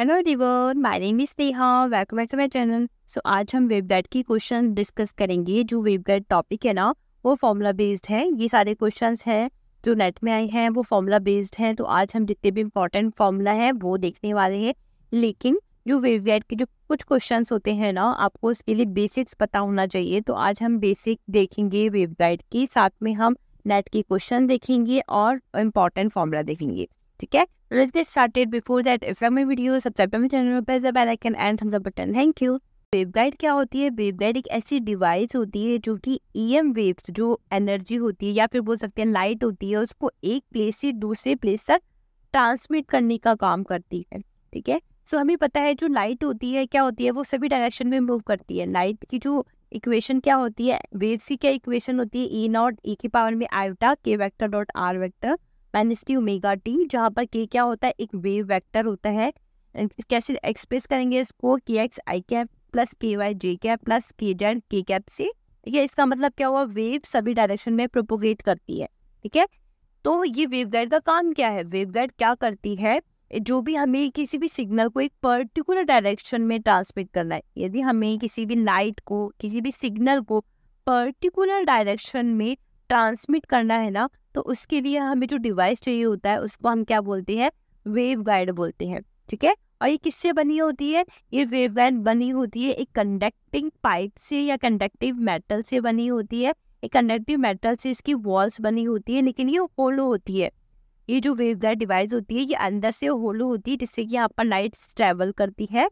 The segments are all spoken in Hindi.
हेलो डिवर my name is Sneha welcome back to my channel so आज हम वेबगाइड की क्वेश्चन डिस्कस करेंगे जो वेबगाइड टॉपिक है ना वो फॉर्मूला बेस्ड है ये सारे क्वेश्चंस हैं जो नेट में आए हैं वो फॉर्मूला बेस्ड हैं तो आज हम जितने भी इम्पोर्टेंट फॉर्मूला है वो देखने वाले हैं लेकिन जो वेबगाइड के जो कुछ क्वेश्चन होते हैं ना आपको उसके लिए बेसिक्स पता होना चाहिए तो आज हम बेसिक देखेंगे वेबगाइड की साथ में हम नेट के क्वेश्चन देखेंगे और इम्पॉर्टेंट फॉर्मूला देखेंगे ठीक है let's get started before that if my video subscribe to my channel press the bell icon and thumbs up button thank you wave guide क्या होती है वेव गाइड एक ऐसी डिवाइस होती है जो कि ईएम वेव्स जो एनर्जी होती है या फिर बोल सकते हैं लाइट होती है उसको एक प्लेस से दूसरे प्लेस तक ट्रांसमिट करने का काम करती है ठीक है सो हमें पता है जो लाइट होती है क्या होती है वो सभी डायरेक्शन में मूव करती है लाइट की जो इक्वेशन क्या होती है वेव्स की क्या इक्वेशन होती है ई नॉट ई की पावर में आयोटा के वैक्टर डॉट आर वैक्टर की ओमेगा टी जहाँ पर के क्या होता है एक वेव वेक्टर होता है कैसे एक्सप्रेस करेंगे इसको K X I cap plus K Y J cap plus K Z K cap से ठीक है इसका मतलब क्या हुआ वेव सभी डायरेक्शन में प्रोपोगेट करती है ठीक है तो ये वेव गाइड का काम क्या है वेव गाइड क्या करती है जो भी हमें किसी भी सिग्नल को एक पर्टिकुलर डायरेक्शन में ट्रांसमिट करना है यदि हमें किसी भी लाइट को किसी भी सिग्नल को पर्टिकुलर डायरेक्शन में ट्रांसमिट करना है ना तो उसके लिए हमें जो डिवाइस चाहिए होता है उसको हम क्या बोलते हैं वेव गाइड बोलते हैं ठीक है और ये किससे बनी होती है ये वेव गाइड बनी होती है एक कंडक्टिंग पाइप से या कंडक्टिव मेटल से बनी होती है एक कंडक्टिव मेटल से इसकी वॉल्स बनी होती है लेकिन ये होलो होती है ये जो वेव गाइड डिवाइस होती है ये अंदर से होलो होती है जिससे कि यहाँ पर लाइट्स ट्रेवल करती है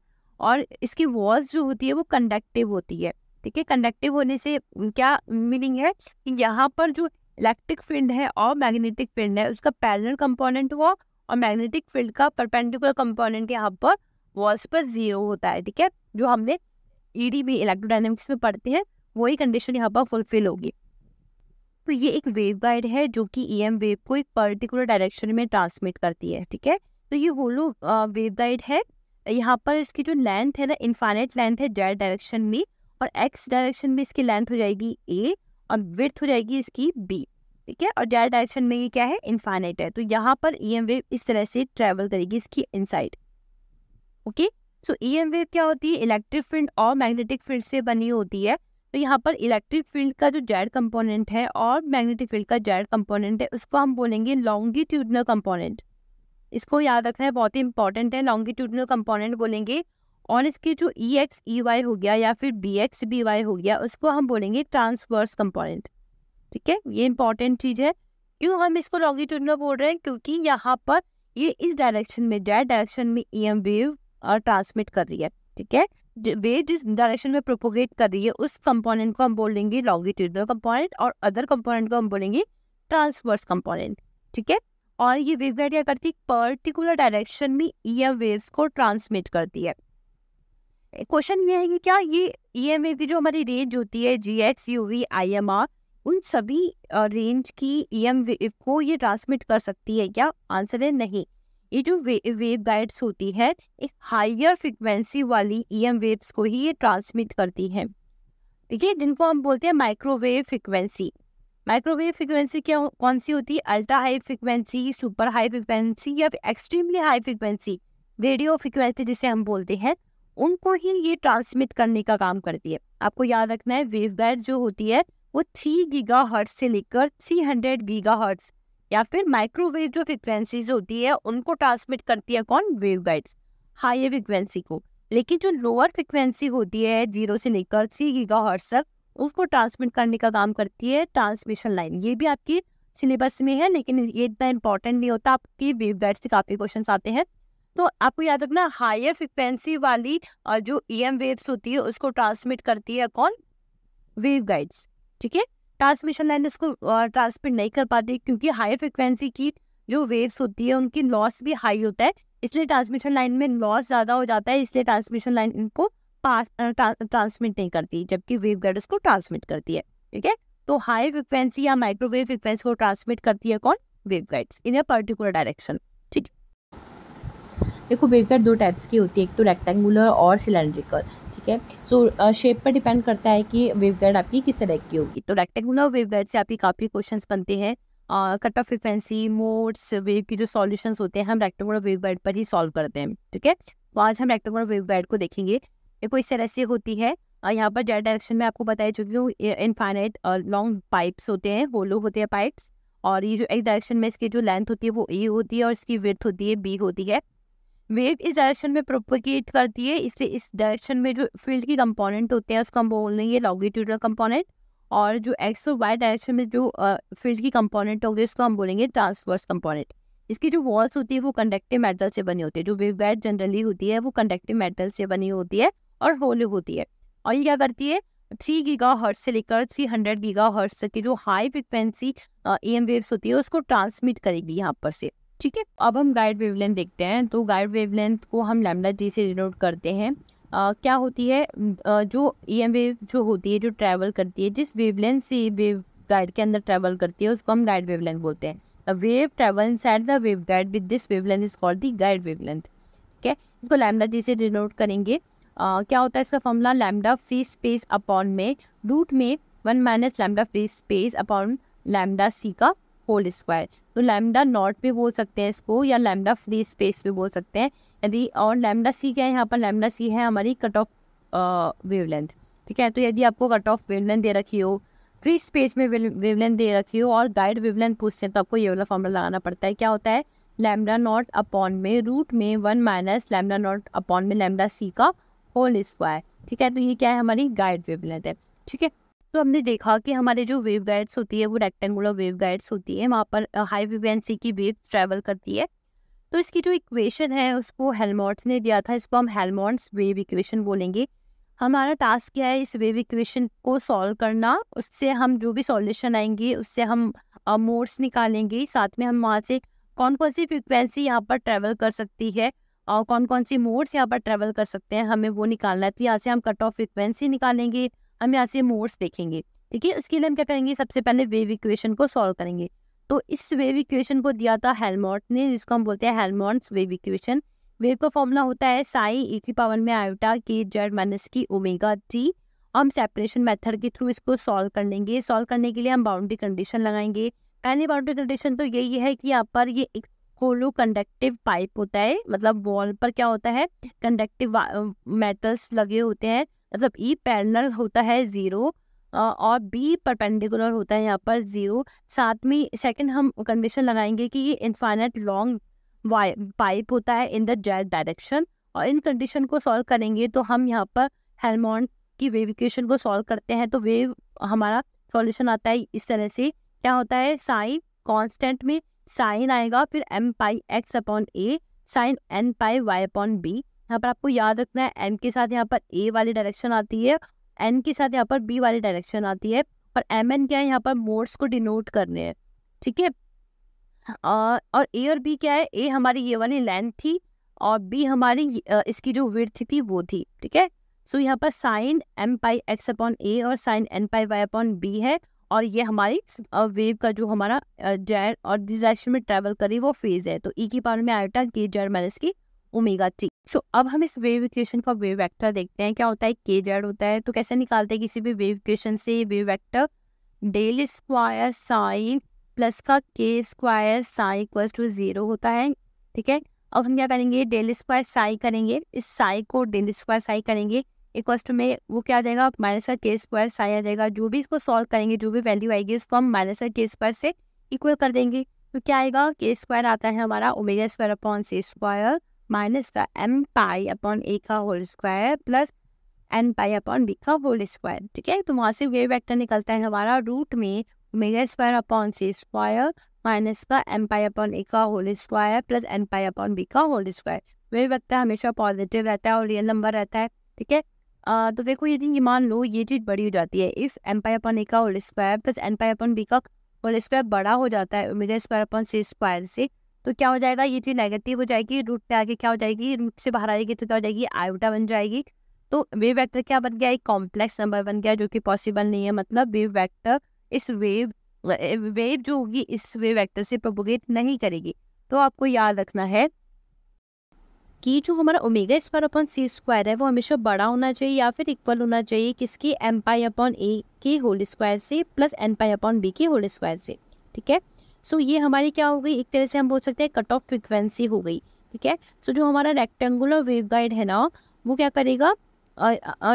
और इसकी वॉल्स जो होती है वो कंडक्टिव होती है ठीक है कंडक्टिव होने से क्या मीनिंग है कि यहाँ पर जो इलेक्ट्रिक फील्ड है और मैग्नेटिक फील्ड है उसका पैरेलल कंपोनेंट हुआ और मैग्नेटिक फील्ड का परपेंडिकुलर कंपोनेंट यहाँ पर वॉल्स पर जीरो होता है ठीक है जो हमने ईडीबी e इलेक्ट्रोडाइनमिक्स में पढ़ते हैं वही कंडीशन यहाँ पर फुलफिल होगी तो ये एक वेव गाइड है जो कि ई एम वेव को एक पर्टिकुलर डायरेक्शन में ट्रांसमिट करती है ठीक है तो ये होलो वेव गाइड है यहाँ पर इसकी जो लेंथ है ना इन्फाइनेट लेंथ है जेड डायरेक्शन में और एक्स डायरेक्शन में इसकी लेंथ हो जाएगी ए और विथ हो जाएगी इसकी बी ठीक है और डायरेक्ट डायरेक्शन में ये क्या है इन्फाइनाइट है तो यहाँ पर ई एम वेव इस तरह से ट्रेवल करेगी इसकी inside okay so E M wave क्या होती है इलेक्ट्रिक फील्ड और मैग्नेटिक फील्ड से बनी होती है तो यहाँ पर इलेक्ट्रिक फील्ड का जो जेड कंपोनेंट है और मैग्नेटिक फील्ड का जेड कंपोनेंट है उसको हम बोलेंगे लॉन्गिट्यूडनल कंपोनेंट इसको याद रखना है बहुत ही इंपॉर्टेंट है लॉन्गिट्यूडनल कंपोनेंट बोलेंगे और इसके जो ई एक्स ई वाई हो गया या फिर बी एक्स बी वाई हो गया उसको हम बोलेंगे ट्रांसवर्स कंपोनेंट ठीक है ये इंपॉर्टेंट चीज़ है क्यों हम इसको लॉन्गिट्यूडनल बोल रहे हैं क्योंकि यहाँ पर ये इस डायरेक्शन में डेट डायरेक्शन में ई एम वेव ट्रांसमिट कर रही है ठीक है वे जिस डायरेक्शन में प्रोपोगेट कर रही है उस कंपोनेंट को हम बोलेंगे लॉन्गिट्यूडनल कंपोनेंट और अदर कंपोनेंट को हम बोलेंगे ट्रांसवर्स कंपोनेंट ठीक है और ये वेव गाइड क्या करती है पर्टिकुलर डायरेक्शन में ई एम वेव्स को ट्रांसमिट करती है क्वेश्चन ये है कि क्या ये ई e एम की जो हमारी रेंज होती है G X U V I M R उन सभी रेंज की ई एम वेव को ये ट्रांसमिट कर सकती है क्या आंसर है नहीं ये जो वे, वेव गाइड्स होती है एक हाइयर फ्रिक्वेंसी वाली ई एम वेव्स को ही ये ट्रांसमिट करती है ठीक है जिनको हम बोलते हैं माइक्रोवेव फ्रिक्वेंसी माइक्रोवेव फ्रिक्वेंसी क्या कौन सी होती है ultra high frequency super high frequency या extremely high frequency radio frequency जिसे हम बोलते हैं उनको ही ये ट्रांसमिट करने का काम करती है आपको याद रखना है वेव गाइड जो होती है वो थ्री गीगा हर्ट से लेकर थ्री हंड्रेड गीगा हर्ट्स या फिर माइक्रोवेव जो फ्रिक्वेंसीज होती है उनको ट्रांसमिट करती है कौन वेव गाइड्स हाई फ्रिक्वेंसी को लेकिन जो लोअर फ्रिक्वेंसी होती है जीरो से लेकर थ्री गीगा हर्ट्स तक उसको ट्रांसमिट करने का काम करती है ट्रांसमिशन लाइन ये भी आपकी सिलेबस में है लेकिन ये इतना इंपॉर्टेंट नहीं होता आपके वेव गाइड से काफ़ी क्वेश्चन आते हैं तो आपको याद रखना हायर फ्रिक्वेंसी वाली जो ई एम वेव्स होती है उसको ट्रांसमिट करती है कौन वेव गाइड्स ठीक है ट्रांसमिशन लाइन इसको ट्रांसमिट नहीं कर पाती क्योंकि हायर फ्रिक्वेंसी की जो वेव्स होती है उनकी लॉस भी हाई होता है इसलिए ट्रांसमिशन लाइन में लॉस ज़्यादा हो जाता है इसलिए ट्रांसमिशन लाइन इनको पास ट्रांसमिट नहीं करती जबकि वेव गाइड उसको ट्रांसमिट करती है ठीक है तो हाई फ्रिक्वेंसी या माइक्रोवेव फ्रिक्वेंसी को ट्रांसमिट करती है कौन wave guides in a particular direction ठीक है देखो वेव गाइड दो टाइप्स की होती है एक तो रेक्टेंगुलर और सिलेंड्रिकल ठीक है सो शेप पर डिपेंड करता है कि वेव गाइड आपकी किस तरह की होगी तो रेक्टेंगुलर वेव गाइड से आपकी काफ़ी क्वेश्चन बनते हैं cut off frequency modes wave की जो सॉल्यूशंस होते हैं हम रेक्टेंगुलर वेव गाइड पर ही सॉल्व करते हैं ठीक है तो आज हम रेक्टेंगुलर वेव गाइड को देखेंगे देखो इस तरह से होती है यहाँ पर जेड डायरेक्शन में आपको बताया चुकी हूँ इनफाइनाइट लॉन्ग पाइप्स होते हैं होलो होते हैं पाइप्स और ये जो एक्स डायरेक्शन में इसकी जो लेंथ होती है वो ए होती है और इसकी विर्थ होती है बी होती है वेव इस डायरेक्शन में प्रोपोगेट करती है इसलिए इस डायरेक्शन में जो फील्ड की कंपोनेंट होते हैं उसको हम बोल देंगे लॉन्गिट्यूडल कंपोनेंट और जो एक्स और वाई डायरेक्शन में जो फील्ड uh, की कंपोनेंट होगी उसको हम बोलेंगे ट्रांसवर्स कंपोनेंट इसकी जो वॉल्स होती है वो कंडक्टिव मेटल से बनी होती है जो वेव गाइड जनरली होती है वो कंडक्टिव मेटल से बनी होती है और होल होती है और ये क्या करती है थ्री गीगा हर्ट्स से लेकर थ्री हंड्रेड गीगा हर्ट्स तक की जो high frequency E M waves होती है उसको ट्रांसमिट करेगी यहाँ पर से ठीक है अब हम गाइड वेवलेंथ देखते हैं तो गाइड वेवलेंथ को हम लैमडा जी से डिनोट करते हैं आ, क्या होती है आ, जो ई एम वेव जो होती है जो ट्रैवल करती है जिस वेवलेंथ से वेव गाइड के अंदर ट्रैवल करती है उसको हम गाइड वेवलेंथ बोलते हैं travel inside the wave guide with this wavelength is called the guide wavelength ठीक है इसको लैमडा जी से डिनोट करेंगे आ, क्या होता है इसका formula lambda free space upon में रूट में one minus lambda free space upon lambda C का होल स्क्वायर तो लैमडा नॉट भी बोल सकते हैं इसको या लैमडा फ्री स्पेस भी बोल सकते हैं यदि और लैमडा सी क्या है यहाँ पर लैमडा सी है हमारी कट ऑफ वेवलेंथ ठीक है तो यदि आपको कट ऑफ वेवलेंथ दे रखी हो फ्री स्पेस में वेवलेंथ दे रखी हो और गाइड वेवलेंथ पूछते हैं तो आपको ये वाला फॉर्मूला लगाना पड़ता है क्या होता है लैमडा नॉट अपॉन में रूट में one minus lambda naught upon में लैमडा सी का होल स्क्वायर ठीक है तो ये क्या है हमारी गाइड वेवलेंथ है ठीक है तो हमने देखा कि हमारे जो वेव गाइड्स होती है वो रेक्टेंगुलर वेव गाइड्स होती है वहाँ पर हाई फ्रिक्वेंसी की वेव ट्रैवल करती है तो इसकी जो इक्वेशन है उसको हेलमोट्स ने दिया था इसको हम हेलमोट्स वेव इक्वेशन बोलेंगे हमारा टास्क क्या है इस वेव इक्वेशन को सॉल्व करना उससे हम जो भी सॉल्यूशन आएंगे उससे हम मोड्स निकालेंगे साथ में हम वहाँ से कौन कौन सी फ्रिक्वेंसी यहाँ पर ट्रैवल कर सकती है और कौन कौन सी मोड्स यहाँ पर ट्रैवल कर सकते हैं हमें वो निकालना है तो यहाँ से हम कट ऑफ फ्रिक्वेंसी निकालेंगे हम यहाँ से मोड्स देखेंगे ठीक है उसके लिए हम क्या करेंगे सबसे पहले वेव इक्वेशन को सॉल्व करेंगे तो इस वेव इक्वेशन को दिया था हेलमोट ने जिसको हम बोलते हैं हेलमोट्स वेव इक्वेशन वेव का फॉर्मूला होता है साई ए e की पावर में आयोटा के जेड माइनस की ओमेगा टी हम सेपरेशन मेथड के थ्रू इसको सॉल्व कर लेंगे सॉल्व करने के लिए हम बाउंड्री कंडीशन लगाएंगे पहली बाउंड्री कंडीशन तो यही है कि यहाँ पर ये एक कोलो कंडक्टिव पाइप होता है मतलब वॉल पर क्या होता है कंडक्टिव मेटल्स लगे होते हैं मतलब ई e पैरेलल होता है ज़ीरो और बी परपेंडिकुलर होता है यहाँ पर ज़ीरो साथ में सेकंड हम कंडीशन लगाएंगे कि ये इन्फाइनट लॉन्ग पाइप होता है इन द जेड डायरेक्शन और इन कंडीशन को सॉल्व करेंगे तो हम यहाँ पर हेलमोन की वेव इक्वेशन को सॉल्व करते हैं तो वेव हमारा सॉल्यूशन आता है इस तरह से क्या होता है साइन कांस्टेंट में साइन आएगा फिर M pi X upon A sine N pi Y upon B यहाँ पर आपको याद रखना है एम के साथ यहाँ पर ए वाली डायरेक्शन आती है एन के साथ यहाँ पर बी वाली डायरेक्शन आती है और एम एन क्या है यहाँ पर मोड्स को डिनोट करने हैं ठीक है और ए और बी क्या है ए हमारी ये वाली लेंथ थी और बी हमारी इसकी जो विर्थ थी वो थी ठीक है सो यहाँ पर sine M pi X upon A और sine N pi Y upon B है और ये हमारी वेव का जो हमारा जेड और जिस डायरेक्शन में ट्रेवल करी वो फेज है तो ई e की पावर में आयोटा के जेड माइनस की ओमेगा टी सो so, अब हम इस वेव इक्वेशन का वेव वेक्टर देखते हैं क्या होता है के जेड होता है तो कैसे निकालते हैं किसी भी वेव इक्वेशन से wave vector del square psi plus का K square psi equal to zero होता है ठीक है अब हम क्या करेंगे डेल स्क्वायर साई करेंगे इस साई को डेल स्क्वायर साई करेंगे इक्वल टू में वो क्या आ जाएगा माइनस का के स्क्वायर साई आ जाएगा जो भी इसको सॉल्व करेंगे जो भी वैल्यू आएगी उसको हम माइनस का के स्क्वायर से इक्वल कर देंगे तो क्या आएगा के स्क्वायर आता है हमारा omega square upon C square minus का एम पाई अपॉन ए का whole square plus N pi upon B का होल स्क्वायर ठीक है तो वहाँ से वे वेक्टर निकलता है हमारा रूट में omega square upon C square minus का एम पाई अपॉन ए का whole square plus N pi upon B का होल स्क्वायर वे वेक्टर हमेशा पॉजिटिव रहता है और रियल नंबर रहता है ठीक है तो देखो यदि ये मान लो ये चीज़ बड़ी हो जाती है if M pi upon A का whole square plus N pi upon B का होल स्क्वायर बड़ा हो जाता है omega square upon C square से तो क्या हो जाएगा ये चीज़ नेगेटिव हो जाएगी रूट पे आगे क्या हो जाएगी रूट से बाहर आएगी तो क्या हो जाएगी आयोटा बन जाएगी तो वेव वेक्टर क्या बन गया एक कॉम्प्लेक्स नंबर बन गया जो कि पॉसिबल नहीं है मतलब वेव वेक्टर इस वेव वेव जो होगी इस वेव वेक्टर से प्रोपोगेट नहीं करेगी तो आपको याद रखना है कि जो हमारा omega square upon C square है वो हमेशा बड़ा होना चाहिए या फिर इक्वल होना चाहिए किसकी एम पाई अपॉन ए के होल स्क्वायर से plus N pi upon B के होल स्क्वायर से ठीक है सो ये हमारी क्या हो गई एक तरह से हम बोल सकते हैं कट ऑफ फ्रिक्वेंसी हो गई ठीक है सो जो हमारा रेक्टेंगुलर वेव गाइड है ना वो क्या करेगा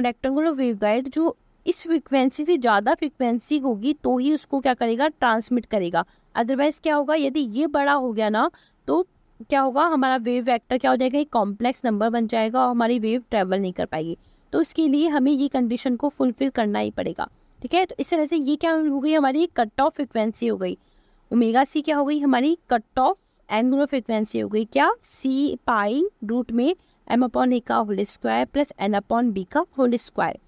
रेक्टेंगुलर वेव गाइड जो इस फ्रिक्वेंसी से ज़्यादा फ्रिक्वेंसी होगी तो ही उसको क्या करेगा ट्रांसमिट करेगा अदरवाइज क्या होगा यदि ये बड़ा हो गया ना तो क्या होगा हमारा वेव वेक्टर क्या हो जाएगा एक कॉम्प्लेक्स नंबर बन जाएगा और हमारी वेव ट्रेवल नहीं कर पाएगी तो इसके लिए हमें ये कंडीशन को फुलफिल करना ही पड़ेगा ठीक है तो इस तरह से ये क्या हो गई हमारी कट ऑफ फ्रिक्वेंसी हो गई ओमेगा सी क्या हो गई हमारी कट ऑफ एंगुलर फ्रिक्वेंसी हो गई क्या सी पाई रूट में एम अपॉन ए का whole square plus N upon B का होल स्क्वायर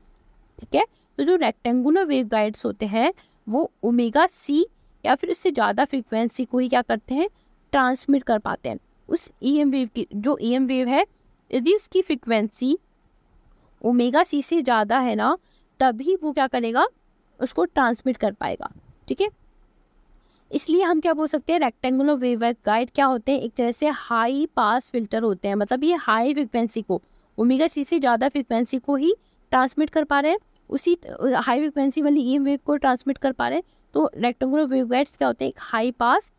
ठीक है तो जो रेक्टेंगुलर वेव गाइड्स होते हैं वो ओमेगा सी या फिर उससे ज़्यादा फ्रिक्वेंसी को ही क्या करते हैं ट्रांसमिट कर पाते हैं उस ई एम वेव की जो ई एम वेव है यदि उसकी फ्रिक्वेंसी ओमेगा सी से ज़्यादा है ना तभी वो क्या करेगा उसको ट्रांसमिट कर पाएगा ठीक है इसलिए हम क्या बोल सकते हैं रेक्टेंगुलर वेव गाइड क्या होते हैं एक तरह से हाई पास फिल्टर होते हैं मतलब ये हाई फ्रिक्वेंसी को ओमेगा सी से ज़्यादा फ्रिक्वेंसी को ही ट्रांसमिट कर पा रहे हैं उसी हाई फ्रिक्वेंसी वाली ई वेव को ट्रांसमिट कर पा रहे हैं तो रेक्टेंगुलर वेव गाइड्स क्या होते हैं एक हाई पास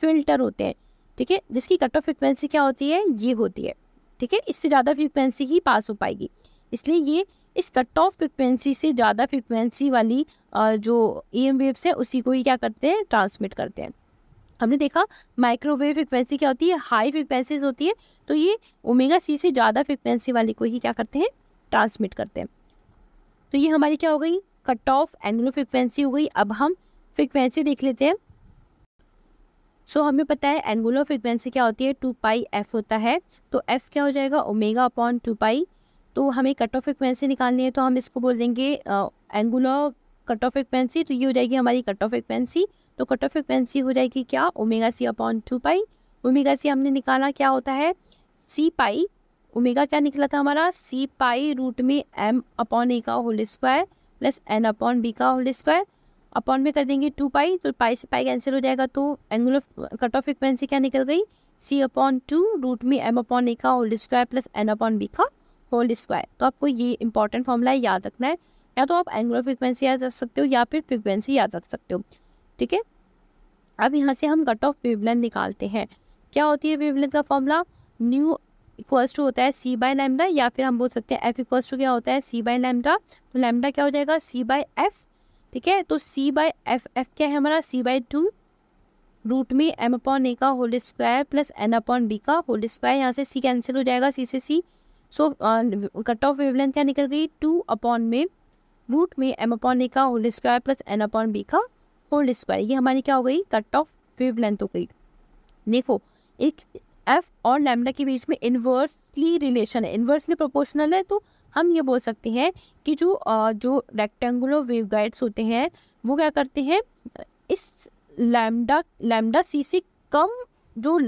फिल्टर होते हैं ठीक है जिसकी कट ऑफ फ्रिक्वेंसी क्या होती है ये होती है ठीक है इससे ज़्यादा फ्रिक्वेंसी ही पास हो पाएगी इसलिए ये इस कट ऑफ फ्रिक्वेंसी से ज़्यादा फ्रिक्वेंसी वाली जो ई एम वेव्स है उसी को ही क्या करते हैं ट्रांसमिट करते हैं हमने देखा माइक्रोवेव फ्रिक्वेंसी क्या होती है हाई फ्रिक्वेंसीज होती है तो ये ओमेगा सी से ज़्यादा फ्रिक्वेंसी वाली को ही क्या करते हैं ट्रांसमिट करते हैं तो ये हमारी क्या हो गई कट ऑफ एंगुलर फ्रिक्वेंसी हो गई अब हम फ्रिक्वेंसी देख लेते हैं सो so, हमें पता है एंगुलर फ्रिक्वेंसी क्या होती है टू पाई एफ होता है तो एफ क्या हो जाएगा ओमेगा अपॉन टू पाई तो हमें कट ऑफ फ्रिक्वेंसी निकालनी है तो हम इसको बोल देंगे एंगुलर कट ऑफ फ्रिक्वेंसी तो ये हो जाएगी हमारी कट ऑफ फ्रिक्वेंसी तो कट ऑफ फ्रिक्वेंसी हो जाएगी क्या omega C upon two pi omega C हमने निकाला क्या होता है सी पाई ओमेगा क्या निकला था हमारा सी पाई रूट में एम अपॉन ए का whole square plus N upon B का होल स्क्वायर अपॉन में कर देंगे टू पाई तो पाई से पाई कैंसिल हो जाएगा तो एंगुलर कट ऑफ फ्रिक्वेंसी क्या निकल गई सी अपॉन टू रूट में एम अपॉन ए का whole square plus N upon B का होल स्क्वायर तो आपको ये इंपॉर्टेंट फॉर्मूला याद रखना है या तो आप एंगुलर फ्रिक्वेंसी याद रख सकते हो या फिर फ्रिक्वेंसी याद रख सकते हो ठीक है अब यहाँ से हम कट ऑफ वेवलेंथ निकालते हैं क्या होती है वेवलेंथ का फॉर्मूला न्यू इक्वल्स टू होता है सी बाय लैमडा या फिर हम बोल सकते हैं एफ इक्वल्स टू क्या होता है सी बाय लैमडा तो लैमडा क्या हो जाएगा सी बाय एफ ठीक है तो सी बाय एफ एफ क्या है हमारा सी बाय टू रूट में एम अपॉन ए का whole square plus N upon B का होल स्क्वायर यहाँ से सी कैंसिल हो जाएगा सी से C so cut off wavelength क्या निकल गई टू अपॉन में रूट में एम अपॉन ए का whole square plus N upon B का होल स्क्वायर ये हमारी क्या हो गई कट ऑफ वेव हो गई देखो एक एफ और लैमडा के बीच में इन्वर्सली रिलेशन है इन्वर्सली प्रोपोर्शनल है तो हम ये बोल सकते हैं कि जो जो रेक्टेंगुलर वेव गाइड्स होते हैं वो क्या करते हैं इस लैमडा लैमडा सी से कम जो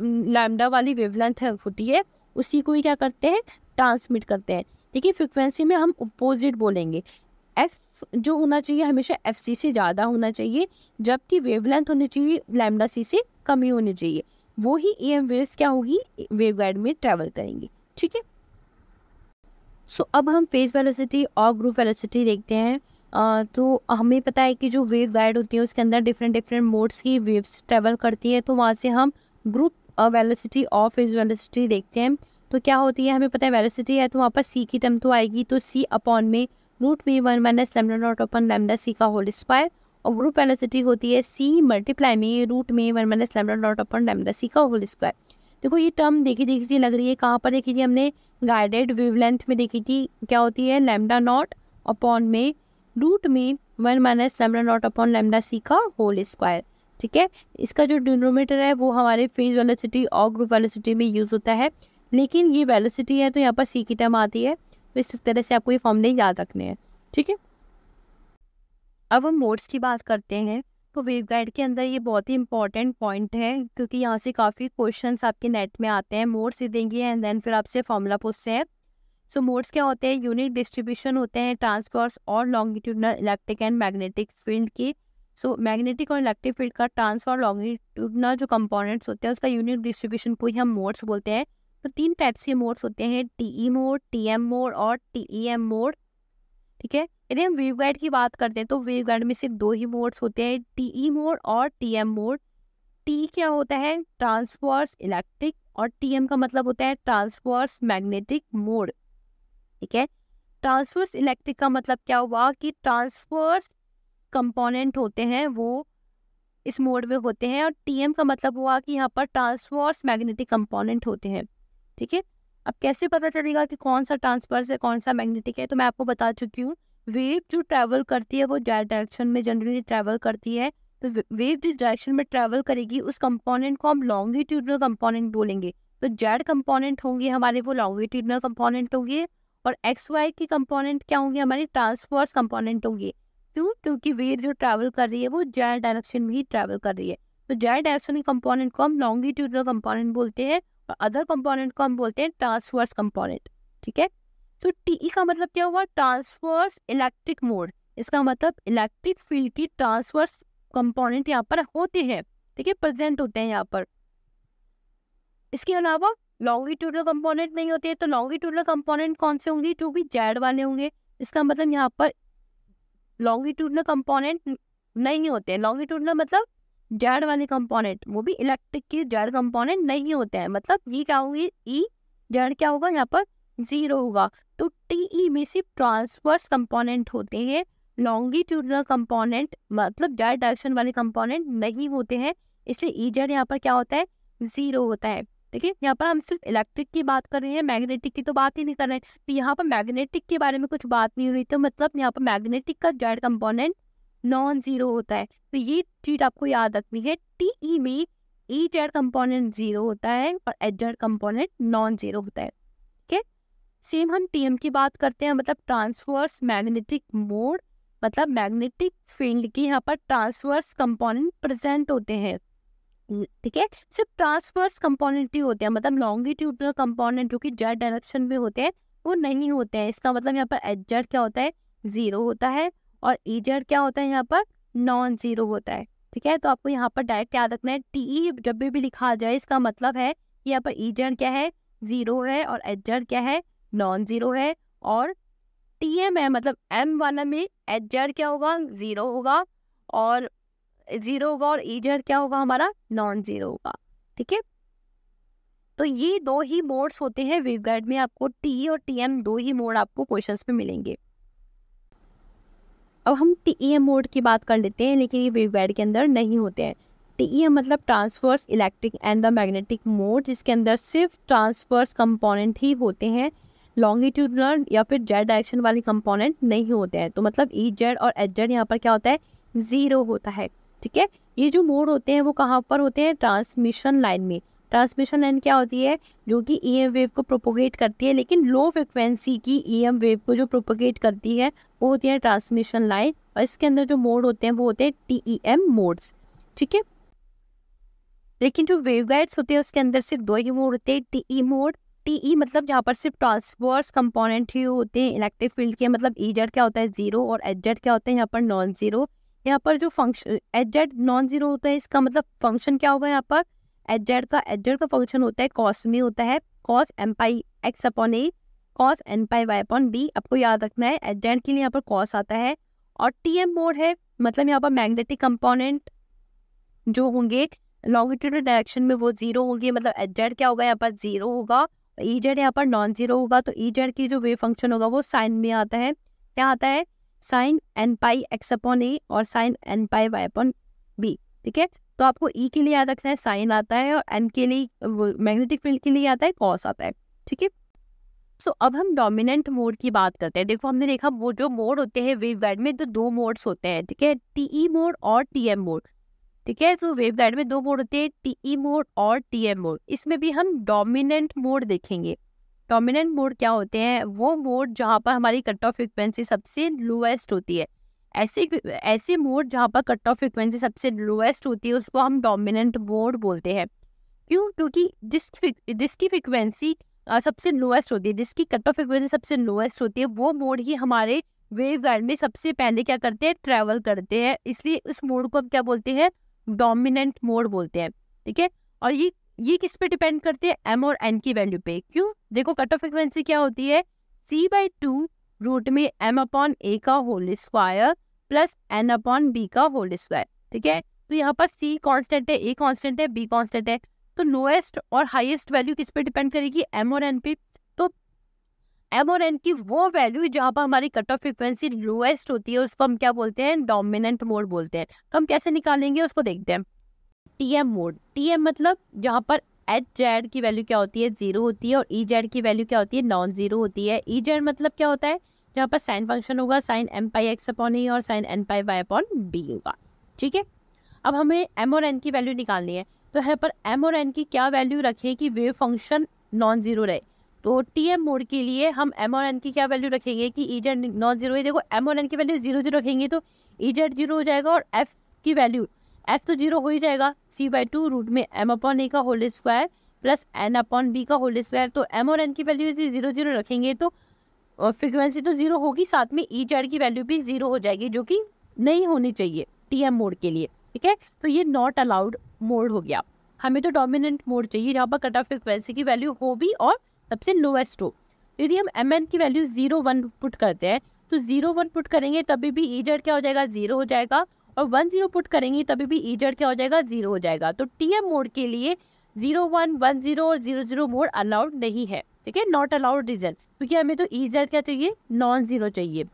लैमडा वाली वेवलेंथ होती है उसी को ही क्या करते हैं ट्रांसमिट करते हैं देखिए फ्रिक्वेंसी में हम अपोजिट बोलेंगे एफ जो होना चाहिए हमेशा एफ सी से ज़्यादा होना चाहिए जबकि वेवलेंथ होनी चाहिए लैमडा सी से कम ही होनी चाहिए वो ही ई एम वेव्स क्या होगी वेव गाइड में ट्रैवल करेंगे ठीक है सो अब हम फेज वेलोसिटी और ग्रुप वेलोसिटी देखते हैं आ, तो हमें पता है कि जो वेव गाइड होती है उसके अंदर डिफरेंट डिफरेंट मोड्स की वेव्स ट्रैवल करती है तो वहाँ से हम group velocity of is velocity देखते हैं तो क्या होती है हमें पता है वेलोसिटी है तो वहाँ पर सी की टर्म तो आएगी तो सी अपॉन में रूट में one minus lambda naught upon lambda C का होल स्क्वायर और ग्रुप वेलोसिटी होती है सी मल्टीप्लाई में रूट में one minus lambda naught upon lambda C का होल स्क्वायर देखो ये टर्म देखी देखी सी लग रही है कहाँ पर देखी थी हमने गाइडेड लेंथ में देखी थी क्या होती है लेमडा नॉट अपॉन में रूट में one minus lambda not upon lambda C का होल स्क्वायर ठीक है इसका जो डिनोमीटर है वो हमारे फेज वेलोसिटी और ग्रुप वेलोसिटी में यूज़ होता है लेकिन ये वेलोसिटी है तो यहाँ पर सी की टर्म आती है तो इस तरह से आपको ये फॉर्मूले याद रखने हैं ठीक है अब हम मोड्स की बात करते हैं तो वेव गाइड के अंदर ये बहुत ही इंपॉर्टेंट पॉइंट है क्योंकि यहाँ से काफ़ी क्वेश्चंस आपके नेट में आते हैं मोड्स ही देंगे एंड देन फिर आपसे फॉर्मूला पूछते हैं सो so, मोड्स क्या होते हैं यूनिट डिस्ट्रीब्यूशन होते हैं ट्रांसफर्स और longitudinal electric and magnetic field की सो मैग्नेटिक और इलेक्ट्रिक फील्ड का ट्रांसफर लॉन्गिट्यूडनल जो कंपोनेंट्स होते हैं उसका यूनिट डिस्ट्रीब्यूशन को ही हम मोड्स बोलते हैं तो तीन टाइप्स के मोड्स होते हैं T E mode T M mode और टी ई एम मोड ठीक है यदि हम वेव गाइड की बात करते हैं तो वेव गाइड में से दो ही मोड्स होते हैं टी ई मोड और टी एम मोड टी क्या होता है ट्रांसफर्स इलेक्ट्रिक और टी एम का मतलब होता है ट्रांसफर्स मैग्नेटिक मोड ठीक है ट्रांसफर्स इलेक्ट्रिक का मतलब क्या हुआ कि ट्रांसफर्स कंपोनेंट होते हैं वो इस मोड में होते हैं और टीएम का मतलब हुआ कि यहाँ पर ट्रांसवर्स मैग्नेटिक कंपोनेंट होते हैं ठीक है अब कैसे पता चलेगा कि कौन सा ट्रांसवर्स है कौन सा मैग्नेटिक है तो मैं आपको बता चुकी हूँ वेव जो ट्रैवल करती है वो डायरेक्शन में जनरली ट्रैवल करती है तो वेव जिस डायरेक्शन में ट्रैवल करेगी उस कंपोनेंट को हम लॉन्गिट्यूडनल कंपोनेंट बोलेंगे तो जेड कंपोनेंट होंगे हमारे वो लॉन्गिट्यूडनल कंपोनेंट होंगे और एक्स वाई के कंपोनेंट क्या होंगे हमारे ट्रांसवर्स कंपोनेंट होंगे क्यों क्योंकि वेव जो ट्रैवल कर रही है वो जायर डायरेक्शन में ही ट्रैवल कर रही है तो जायर डायरेक्शन के कंपोनेंट को हम लॉन्गिट्यूडनल कंपोनेंट बोलते हैं और अदर कंपोनेंट को हम बोलते हैं ट्रांसवर्स कंपोनेंट ठीक है तो टीई e का मतलब क्या हुआ ट्रांसवर्स इलेक्ट्रिक मोड इसका मतलब इलेक्ट्रिक फील्ड की ट्रांसवर्स कंपोनेंट यहाँ पर होते हैं ठीक है प्रेजेंट होते हैं यहाँ पर इसके अलावा लॉन्गिट्यूडनल कंपोनेंट नहीं होते हैं तो लॉन्गिट्यूडनल कंपोनेंट कौन से होंगे जो भी जैड वाले होंगे इसका मतलब यहाँ पर लॉन्गिट्यूडनल कंपोनेंट नहीं होते हैं लॉन्गिट्यूडनल मतलब जड़ वाले कंपोनेंट वो भी इलेक्ट्रिक के जड़ कंपोनेंट नहीं होते हैं मतलब ये क्या होगी ई e जड़ क्या होगा यहाँ पर जीरो होगा तो टी ई e में सिर्फ ट्रांसवर्स कंपोनेंट होते हैं लॉन्गिट्यूडनल कंपोनेंट मतलब जड़ डायरेक्शन वाले कंपोनेंट नहीं होते हैं इसलिए ई e जड़ यहाँ पर क्या होता है जीरो होता है ठीक है यहाँ पर हम सिर्फ इलेक्ट्रिक की बात कर रहे हैं मैग्नेटिक की तो बात ही नहीं कर रहे हैं तो यहाँ पर मैग्नेटिक के बारे में कुछ बात नहीं हो रही तो मतलब यहाँ पर मैग्नेटिक का जेड कंपोनेंट नॉन जीरो होता है तो ये चीज आपको याद रखनी है टीई e में E e Z component zero होता है और H Z component non zero होता है ठीक है सेम हम टीएम की बात करते हैं मतलब ट्रांसवर्स मैग्नेटिक मोड मतलब मैग्नेटिक फील्ड के यहाँ पर ट्रांसवर्स कंपोनेंट प्रेजेंट होते हैं ठीक है सिर्फ ट्रांसवर्स कंपोनेंट ही होते हैं मतलब लॉन्गिट्यूडनल कंपोनेंट जो कि जेड डायरेक्शन में होते हैं वो नहीं होते हैं इसका मतलब यहाँ पर एच जेड क्या होता है जीरो होता है और ई जेड क्या होता है यहाँ पर नॉन जीरो होता है ठीक है तो आपको यहाँ पर डायरेक्ट याद रखना है टी ई e जब भी लिखा जाए इसका मतलब है कि यहाँ पर ई जेड क्या है जीरो है और एच जेड क्या है नॉन जीरो है और टी एम है मतलब एम वाला में एच जेड क्या होगा जीरो होगा और जीरो होगा और ईजर e क्या होगा हमारा नॉन जीरो होगा ठीक है तो ये दो ही मोड्स होते हैं वेवगाइड में आपको टी और टी एम दो ही मोड आपको क्वेश्चन में मिलेंगे अब हम टी ई एम मोड की बात कर लेते हैं लेकिन ये वेवगाइड के अंदर नहीं होते हैं टी ई एम मतलब transverse electric and the magnetic mode जिसके अंदर सिर्फ ट्रांसफर्स कंपोनेंट ही होते हैं लॉन्गिट्यूडनल या फिर जेड डायरेक्शन वाले कंपोनेंट नहीं होते हैं तो मतलब ई e जेड और एच जेड यहाँ पर क्या होता है ज़ीरो होता है ठीक है ये जो मोड होते हैं वो कहाँ पर होते हैं ट्रांसमिशन लाइन में ट्रांसमिशन लाइन क्या होती है जो कि ई e वेव को प्रोपोगेट करती है लेकिन लो फ्रिक्वेंसी की ई e वेव को जो प्रोपोगेट करती है वो होती है ट्रांसमिशन लाइन और इसके अंदर जो मोड होते हैं वो होते हैं टी एम मोड्स ठीक है लेकिन जो वेव गाइड्स होते हैं उसके अंदर सिर्फ दो ही मोड होते हैं टी मोड टी मतलब यहाँ पर सिर्फ ट्रांसवर्स कंपोनेंट ही होते हैं इलेक्ट्रिक फील्ड के मतलब ई e जेड क्या होता है जीरो और एच जेड क्या होता है यहाँ पर नॉन जीरो यहाँ पर जो function H Z non zero होता है इसका मतलब फंक्शन क्या होगा यहाँ पर एच जेड का एच जेड का फंक्शन होता है कॉस में होता है cos M pi X upon A cos N pi Y upon B आपको याद रखना है एच जेड के लिए यहाँ पर कॉस आता है और टी एम मोड है मतलब यहाँ पर मैग्नेटिक कंपोनेंट जो होंगे लॉन्गिट्यूडल डायरेक्शन में वो जीरो होंगे मतलब एच जेड क्या होगा यहाँ पर जीरो होगा ई e जेड यहाँ पर नॉन जीरो होगा तो ई e जेड की जो वेव फंक्शन होगा वो साइन में आता है क्या आता है sine N pi X upon A और sine N pi Y upon B ठीक है तो आपको ई e के लिए याद रखना है साइन आता है और एन के लिए मैग्नेटिक फील्ड के लिए आता है कॉस आता है ठीक है सो अब हम डोमिनेंट मोड की बात करते हैं देखो हमने देखा वो जो मोड होते हैं वेव गाइड में तो दो मोड्स होते हैं ठीक है टीई मोड e और टीएम मोड ठीक है तो वेव गाइड में दो मोड होते हैं टीई मोड e और टीएम मोड इसमें भी हम डोमिनेंट मोड देखेंगे डोमिनेंट मोड क्या होते हैं वो मोड जहाँ पर हमारी कट ऑफ फ्रिक्वेंसी सबसे लोएस्ट होती है ऐसे ऐसे मोड जहाँ पर कट ऑफ फ्रिक्वेंसी सबसे लोएस्ट होती है उसको हम डोमिनेंट मोड बोलते हैं क्यों क्योंकि जिस जिसकी फ्रिक्वेंसी सबसे लोएस्ट होती है जिसकी कट ऑफ फ्रिक्वेंसी सबसे लोएस्ट होती है वो मोड ही हमारे वेव गाइड में सबसे पहले क्या करते हैं ट्रैवल करते हैं इसलिए इस मोड को हम क्या बोलते हैं डोमिनेंट मोड बोलते हैं ठीक है और ये ये किस पे डिपेंड करती है एम और एन की वैल्यू पे क्यों देखो कट ऑफ फ्रिक्वेंसी क्या होती है सी बाई टू रूट में एम अपॉन ए का whole square plus N upon B का होल स्क्वायर ठीक है तो यहाँ पर सी कॉन्स्टेंट है ए कॉन्स्टेंट है बी कॉन्स्टेंट है तो लोएस्ट और हाइएस्ट वैल्यू किस पे डिपेंड करेगी एम और एन पे तो एम और एन की वो वैल्यू जहाँ पर हमारी कट ऑफ फ्रिक्वेंसी लोएस्ट होती है उसको हम क्या बोलते हैं डोमिनेंट मोड बोलते हैं तो हम कैसे निकालेंगे उसको देखते हैं टीएम मोड टीएम मतलब जहाँ पर एच जेड की वैल्यू क्या होती है जीरो होती है और ई e जेड की वैल्यू क्या होती है नॉन जीरो होती है ई e जेड मतलब क्या होता है यहाँ पर साइन फंक्शन होगा sine M pi X upon E और sine N pi Y upon B होगा ठीक है अब हमें एम और एन की वैल्यू निकालनी है तो यहाँ पर एम और एन की क्या वैल्यू रखें कि वेव फंक्शन नॉन जीरो रहे तो टी एम मोड के लिए हम एम और एन की क्या वैल्यू रखेंगे कि ई जेड नॉन जीरो देखो एम और एन की वैल्यू जीरो जीरो रखेंगे तो ई जेड जीरो हो जाएगा और एफ की वैल्यू एफ तो जीरो हो ही जाएगा सी बाई टू रूट में एम अपॉन ए का whole square plus N upon B का होल स्क्वायर तो एम और एन की वैल्यू यदि जीरो जीरो रखेंगे तो फ्रिक्वेंसी तो जीरो होगी साथ में ई e जेड की वैल्यू भी जीरो हो जाएगी जो कि नहीं होनी चाहिए टी एम मोड के लिए ठीक है तो ये नॉट अलाउड मोड हो गया हमें तो डोमिनेंट मोड चाहिए जहाँ पर कट ऑफ फ्रिक्वेंसी की वैल्यू हो भी और सबसे लोएस्ट हो तो यदि हम एम एन की वैल्यू जीरो वन पुट करते हैं तो जीरो वन पुट करेंगे तभी भी ई e जेड क्या हो जाएगा जीरो हो जाएगा और वन जीरो पुट करेंगे तभी भी ई e जड़ क्या हो जाएगा जीरो हो जाएगा तो टी एम मोड के लिए जीरो वन वन जीरो और जीरो जीरो मोड अलाउड नहीं है ठीक है नॉट अलाउड रीजन क्योंकि हमें तो ई e जड़ क्या चाहिए नॉन जीरो चाहिए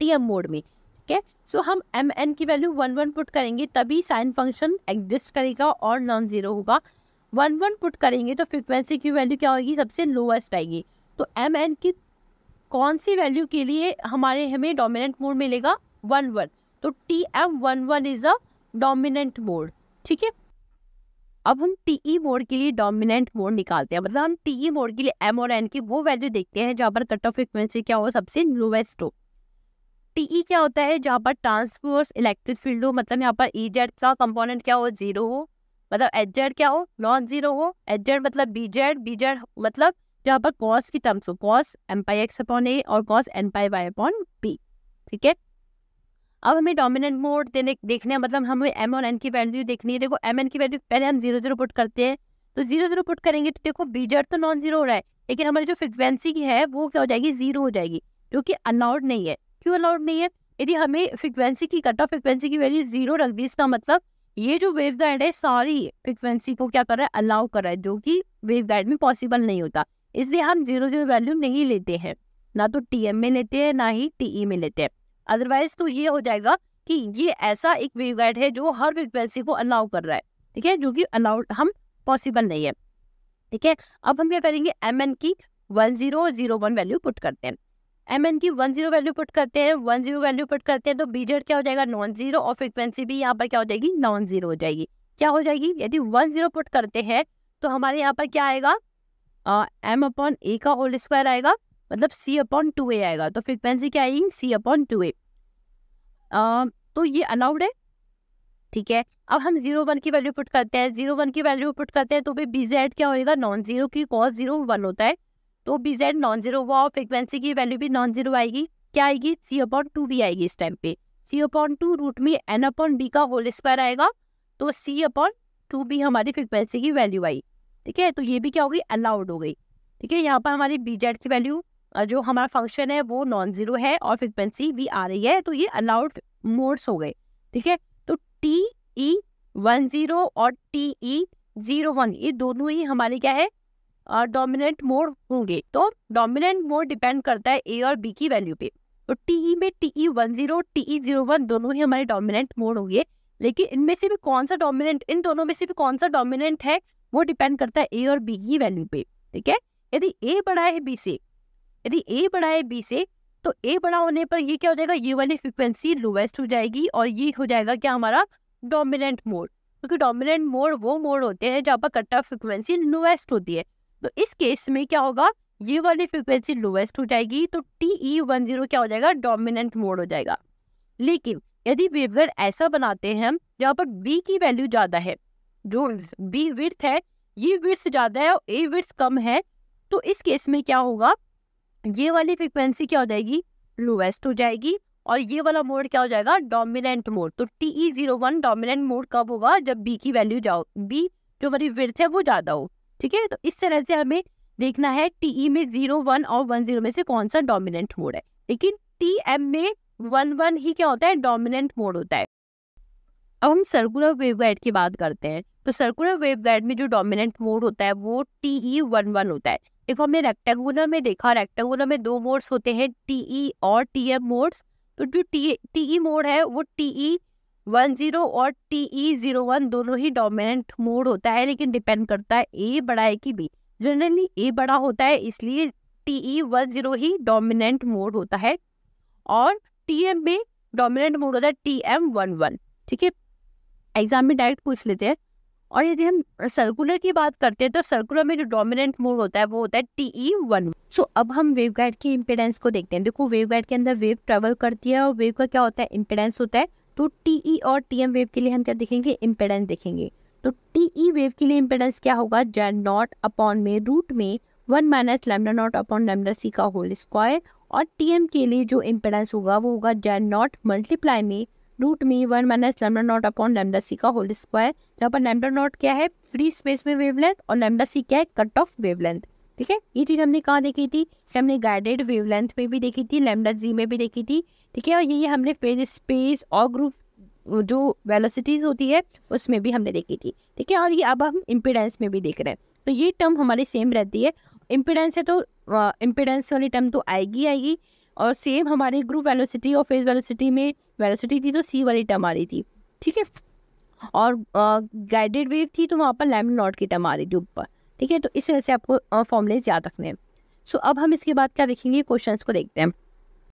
टीएम मोड में ठीक है सो हम एम एन की वैल्यू वन वन पुट करेंगे तभी साइन फंक्शन एग्जिस्ट करेगा और नॉन जीरो होगा वन वन पुट करेंगे तो फ्रिक्वेंसी की वैल्यू क्या होगी सबसे लोएस्ट आएगी तो एम एन की कौन सी वैल्यू के लिए हमारे हमें डोमिनेंट मोड मिलेगा वन वन तो T M one one is a dominant mode ठीक है अब हम टीई मोड e के लिए डोमिनेंट मोड निकालते हैं मतलब हम टीई मोड e के लिए एम और एन की वो वैल्यू देखते हैं जहां पर कट ऑफ फ्रिक्वेंसी क्या हो सबसे लोवेस्ट हो टीई e क्या होता है जहां पर ट्रांसफोर्स इलेक्ट्रिक फील्ड हो मतलब यहाँ पर ई जेड का कंपोनेंट क्या हो जीरो हो मतलब एच जेड क्या हो नॉन जीरो हो एच जेड मतलब बी जेड बी जेड मतलब जहाँ पर कॉस की टर्म्स हो cos M pi X upon A और cos N pi Y upon B ठीक है अब हमें डोमिनेंट मोड देने देखने है मतलब हमें एम और एन की वैल्यू देखनी है देखो एम एन की वैल्यू पहले हम जीरो जीरो पुट करते हैं तो जीरो जीरो पुट करेंगे तो देखो बीजर तो नॉन जीरो हो रहा है लेकिन हमारी जो फ्रिक्वेंसी की है वो क्या हो जाएगी जीरो हो जाएगी जो कि अलाउड नहीं है क्यों अलाउड नहीं है यदि हमें फ्रिक्वेंसी की कट ऑफ फ्रिक्वेंसी की वैल्यू जीरो रख दी इसका मतलब ये जो वेव गाइड है सारी फ्रिक्वेंसी को क्या कर रहा है अलाउ कर रहा है जो कि वेव गाइड में पॉसिबल नहीं होता इसलिए हम जीरो जीरो वैल्यू नहीं लेते हैं ना तो टी एम में लेते हैं ना ही टी e में लेते हैं अदरवाइज तो ये हो जाएगा कि ये ऐसा एक वेवगाइड है जो हर फ्रिक्वेंसी को अलाउ कर रहा है ठीक है जो कि अलाउड हम पॉसिबल नहीं है ठीक है अब हम क्या करेंगे एम एन की one zero zero one value put करते हैं एम एन की वन जीरो वैल्यू पुट करते हैं वन जीरो वैल्यू पुट करते हैं तो बीजेड क्या हो जाएगा नॉन जीरो और फ्रिक्वेंसी भी यहाँ पर क्या हो जाएगी नॉन जीरो हो जाएगी क्या हो जाएगी यदि वन जीरो पुट करते हैं तो हमारे यहाँ पर क्या आएगा एम अपॉन ए का होल स्क्वायर आएगा मतलब सी अपॉन टू ए आएगा तो फ्रिक्वेंसी क्या आएगी सी अपॉन टू ए तो ये अलाउड है ठीक है अब हम जीरो वन की वैल्यू पुट करते हैं जीरो वन की वैल्यू पुट करते हैं तो भी बी जेड क्या होएगा नॉन जीरो की कॉस जीरो वन होता है तो बी जेड नॉन जीरो हुआ और फ्रिक्वेंसी की वैल्यू भी नॉन जीरो आएगी क्या आएगी सी अपॉन टू भी आएगी इस टाइम पे सी अपॉन टू रूट में एन अपॉन बी का होल स्क्वायर आएगा तो सी अपॉन टू भी हमारी फ्रिक्वेंसी की वैल्यू आई ठीक है तो ये भी क्या होगी अलाउड हो गई ठीक है यहाँ पर हमारी बी जेड की वैल्यू जो हमारा फंक्शन है वो नॉन जीरो है और फ्रिक्वेंसी भी आ रही है तो ये अलाउड मोड्स हो गए ठीक है तो टी ई वन जीरो और टी ई जीरो वन ये दोनों ही हमारे क्या है डोमिनेंट मोड होंगे तो डोमिनेंट मोड डिपेंड करता है ए और बी की वैल्यू पे तो टीई e में TE one zero TE zero one दोनों ही हमारे डोमिनेंट मोड होंगे लेकिन इनमें से भी कौन सा डोमिनेंट इन दोनों में से भी कौन सा डोमिनेंट है वो डिपेंड करता है ए और बी की वैल्यू पे ठीक है यदि ए बड़ा है बी से यदि ए बड़ा है बी से तो ए बड़ा होने पर ये क्या हो जाएगा ये वाली फ्रिक्वेंसी लोवेस्ट हो जाएगी और ये हो जाएगा क्या हमारा डोमिनेंट मोड क्योंकि डोमिनेंट मोड वो मोड होते हैं जहाँ पर कट ऑफ फ्रिक्वेंसी लोवेस्ट होती है तो इस केस में क्या होगा ये वाली फ्रिक्वेंसी लोवेस्ट हो जाएगी तो टी ई वन जीरो क्या हो जाएगा डोमिनेंट मोड हो जाएगा लेकिन यदि वेवगाइड ऐसा बनाते हैं जहाँ पर बी की वैल्यू ज़्यादा है जो बी विर्थ है ये विर्थ ज़्यादा है और ए विर्थ कम है तो इस केस में क्या होगा ये वाली फ्रिक्वेंसी क्या हो जाएगी लोएस्ट हो जाएगी और ये वाला मोड क्या हो जाएगा डोमिनेंट मोड तो T E zero one dominant mode कब होगा जब बी की वैल्यू जाओ बी जो हमारी विर्थ है वो ज़्यादा हो ठीक है तो इस तरह से हमें देखना है टी ई e में जीरो वन और वन जीरो में से कौन सा डोमिनेंट मोड है लेकिन टी एम में वन वन ही क्या होता है डोमिनेंट मोड होता है अब हम सर्कुलर गाइड की बात करते हैं तो सर्कुलर गाइड में जो डोमिनेंट मोड होता है वो टी ई वन वन होता है देखो हमने रेक्टेंगुलर में देखा रेक्टेंगुलर में दो मोड्स होते हैं टीई e और टीएम मोड्स तो जो टीई मोड e है वो टीई वन जीरो और टीई जीरो वन दोनों ही डोमिनेंट मोड होता है लेकिन डिपेंड करता है ए बड़ा है कि बी जनरली ए बड़ा होता है इसलिए टीई वन जीरो ही डोमिनेंट मोड होता है और टीएम में डोमिनेंट मोड होता है टी एम वन वन ठीक है एग्जाम में डायरेक्ट पूछ लेते हैं और यदि हम सर्कुलर की बात करते हैं तो सर्कुलर में जो डोमिनेंट मोड होता है वो होता है टी ई वन सो अब हम वेव गाइड की इम्पिडेंस को देखते हैं देखो वेव गाइड के अंदर वेव ट्रेवल करती है और वेव का क्या होता है इम्पेडेंस होता है तो टी ई e और टी एम वेव के लिए हम क्या देखेंगे इम्पेडेंस देखेंगे तो टी ई वेव के लिए इम्पिडेंस क्या होगा जेड नॉट अपॉन में रूट में one minus lambda not upon lambda C का होल स्क्वायर और टी एम के लिए जो इम्पेडेंस होगा वो होगा जेड नॉट मल्टीप्लाई में रूट मी one minus lambda not upon lambda C का होल स्क्वायर यहाँ पर लेमडा नॉट क्या है फ्री स्पेस में वेवलेंथ और लेमडा सी क्या है कट ऑफ वेवलेंथ ठीक है ये चीज़ हमने कहाँ देखी थी हमने गाइडेड वेवलेंथ में भी देखी थी लेमडा जी में भी देखी थी ठीक है और ये हमने फेज स्पेस और ग्रुप जो वेलोसिटीज़ होती है उसमें भी हमने देखी थी ठीक है और ये अब हम इम्पिडेंस में भी देख रहे हैं तो ये टर्म हमारी सेम रहती है इम्पिडेंस है तो इम्पिडेंस वाली टर्म तो आएगी आएगी और सेम हमारे ग्रुप वेलोसिटी और फेज वेलोसिटी में वेलोसिटी थी तो सी वाली टर्म आ रही थी ठीक है और गाइडेड वेव थी तो वहाँ पर लेमन नॉट की टर्म आ रही थी ऊपर ठीक है तो इस तरह से आपको फॉर्मूलेज याद रखने हैं सो अब हम इसके बाद क्या देखेंगे क्वेश्चंस को देखते हैं